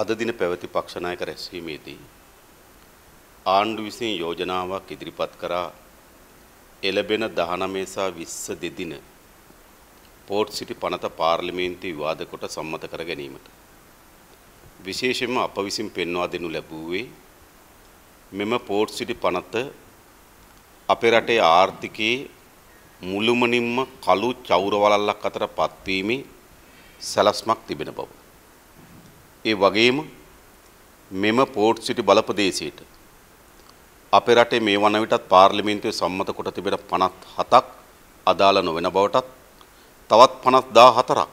අද දින පැවති පක්ෂ නායක රැස්වීමේදී ආණ්ඩු විසින් යෝජනාවක් ඉදිරිපත් කරා එළබෙන 19 සහ 20 දෙදින පෝට් සිටි පනත පාර්ලිමේන්තු විවාද කොට සම්මත කර ගැනීමට විශේෂයෙන්ම අප විසින් පෙන්වා දෙනු ලැබුවේ මෙම පෝට් සිටි පනත අපේ රටේ ආර්ථිකයේ මුළුමනින්ම කළු චෞර වලල්ලක් අතර පත්වීමේ සැලැස්මක් තිබෙන බව ඒ වගේම මෙම පෝට් සිටි බලපදේශයට අපේ රටේ මේ වන විටත් පාර්ලිමේන්තුවේ සම්මත කොට තිබෙන 57ක් අදාළ නොවන බවටත් තවත් 514ක්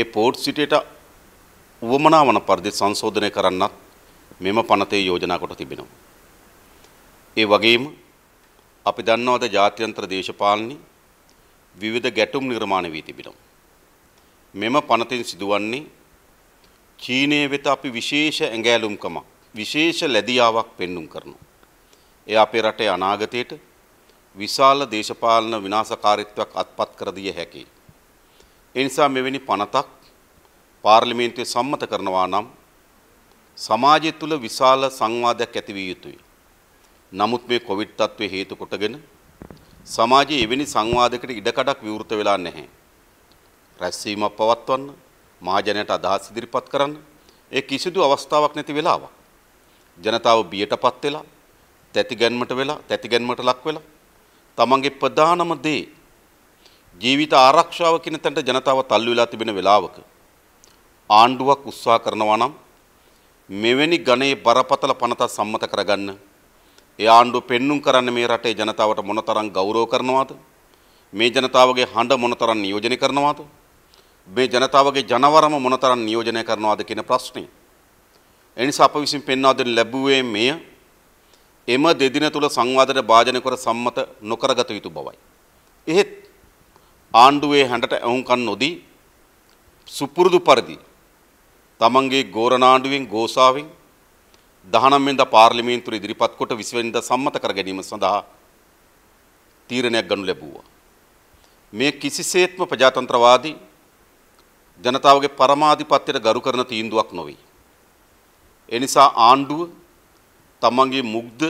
ඒ පෝට් සිටියට උවමනා වන පරිදි සංශෝධනය කරන්නත් මෙම පනතේ යෝජනා කොට තිබෙනවා. ඒ වගේම අපි දන්නවද ජාත්‍යන්තර දේශපාලනි විවිධ ගැටුම් නිර්මාණය වී තිබෙනවා. මෙම පනතින් සිදුවන්නේ චීනය වෙත අපි විශේෂ ඇඟෑලුම්කමක් විශේෂ ලැදියාවක් පෙන්නුම් කරනවා. එය අපේ රටේ අනාගතයට විශාල දේශපාලන විනාශකාරීත්වයක් අත්පත් කර දිය හැකියි. ඒ නිසා මෙවැනි පනතක් පාර්ලිමේන්තුවේ සම්මත කරනවා නම් සමාජය තුළ විශාල සංවාදයක් ඇති විය යුතුයි. නමුත් මේ කොවිඩ් තත්ත්වය හේතු කොටගෙන සමාජයේ එවැනි සංවාදයකට ඉඩකඩක් විවෘත වෙලා නැහැ. රැස්වීමක් පවත්වන්න මහජනයට අදහස් ඉදිරිපත් කරන්න ඒ කිසිදු අවස්ථාවක් නැති වෙලාවක්. ජනතාව බියටපත් වෙලා තැතිගැන්මට වෙලා තැතිගැන්මට ලක් වෙලා තමන්ගේ ප්‍රධානම දේ ජීවිත ආරක්ෂාව කියන තැනට ජනතාව තල්ලු වෙලා තිබෙන වෙලාවක ආණ්ඩුවක් උත්සාහ කරනවා නම් මෙවැනි ගණයේ බරපතල පනත සම්මත කරගන්න ඒ ආණ්ඩුව පෙන්눔 කරන්න මේ රටේ ජනතාවට මොනතරම් ගෞරව කරනවාද මේ ජනතාවගේ හඬ මොනතරම් නියෝජනය කරනවාද මේ ජනතාවගේ ජනවරම මොනතරම් නියෝජනය කරනවාද කියන ප්‍රශ්නේ. එනිසා අප විසින් පෙන්වා දෙන ලැබුවේ මෙය එම දෙදින තුල සංවාදයට භාජන කර සම්මත නොකරගත යුතු බවයි. එහෙත් ආණ්ඩුවේ හැඬට ඇහුම්කන් නොදී සුපුරුදු පරිදි තමන්ගේ ගෝරනාණ්ඩුවෙන් ගෝසාවෙන් 19 වෙනිදා පාර්ලිමේන්තුව ඉදිරිපත් කොට 20 වෙනිදා සම්මත කර ගැනීම සඳහා තීරණයක් ගනු ලැබුවා. මේ කිසිසේත්ම ප්‍රජාතන්ත්‍රවාදී ජනතාවගේ පරමාධිපත්‍යයට ගරු කරන තීන්දුවක් නොවේ. එනිසා ආණ්ඩුව තමන්ගේ මුග්ධ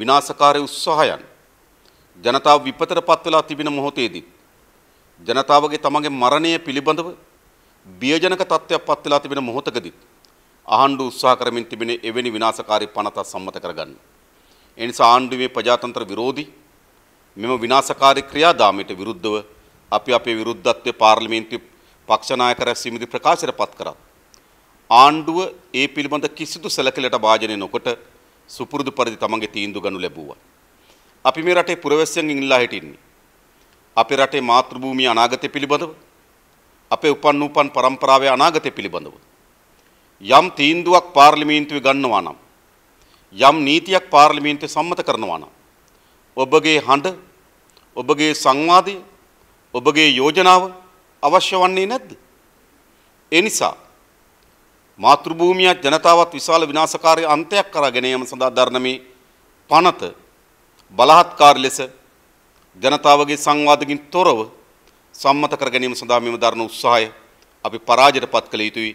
විනාශකාරී උත්සාහයන් ජනතාව විපතට පත් වෙලා තිබෙන මොහොතේදී ජනතාවගේ තමන්ගේ මරණය පිළිබඳව බියජනක තත්ත්වයක් පත් වෙලා තිබෙන මොහොතකදී ආණ්ඩුව උත්සාහ කරමින් තිබෙන එවැනි විනාශකාරී පනතක් සම්මත කරගන්න. ඒ නිසා ආණ්ඩුවේ ප්‍රජාතන්ත්‍ර විරෝධී මෙම විනාශකාරී ක්‍රියාදාමයට විරුද්ධව අපි අපේ විරුද්ධත්වය පාර්ලිමේන්තුවේ පක්ෂනායක රැස්වීමේදී ප්‍රකාශයට පත් කරත් ආණ්ඩුව ඒ පිළිබඳ කිසිදු සැලකිල්ලට භාජනය නොකොට සුපුරුදු පරිදි තමන්ගේ තීන්දුව ගනු ලැබුවා. අපි මේ රටේ පුරවැසියන් ඉන්නලා හිටින්නේ. අපේ රටේ මාතෘභූමිය අනාගතය පිළිබඳව අපේ උපන් උපන් පරම්පරාවේ අනාගතය පිළිබඳව යම් තීන්දුවක් පාර්ලිමේන්තුවේ ගන්නවා නම් යම් නීතියක් පාර්ලිමේන්තුවේ සම්මත කරනවා නම් ඔබගේ හඬ ඔබගේ සංවාදය ඔබගේ යෝජනාව අවශ්‍ය වන්නේ නැද්ද? ඒ නිසා මාතෘ භූමියක් ජනතාවත් විශාල විනාශකාරී අන්තයක් කරගෙන යාම සඳහා ධර්මයේ පනත බලහත්කාරී ලෙස ජනතාවගේ සංවාදකින් තොරව සම්මත කර ගැනීම සඳහා මෙම දරන උත්සාහය අපි පරාජයටපත් කළ යුතුයි.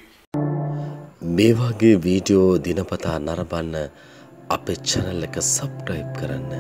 මේ වගේ වීඩියෝ දිනපතා නරඹන්න අපේ channel එක subscribe කරන්න.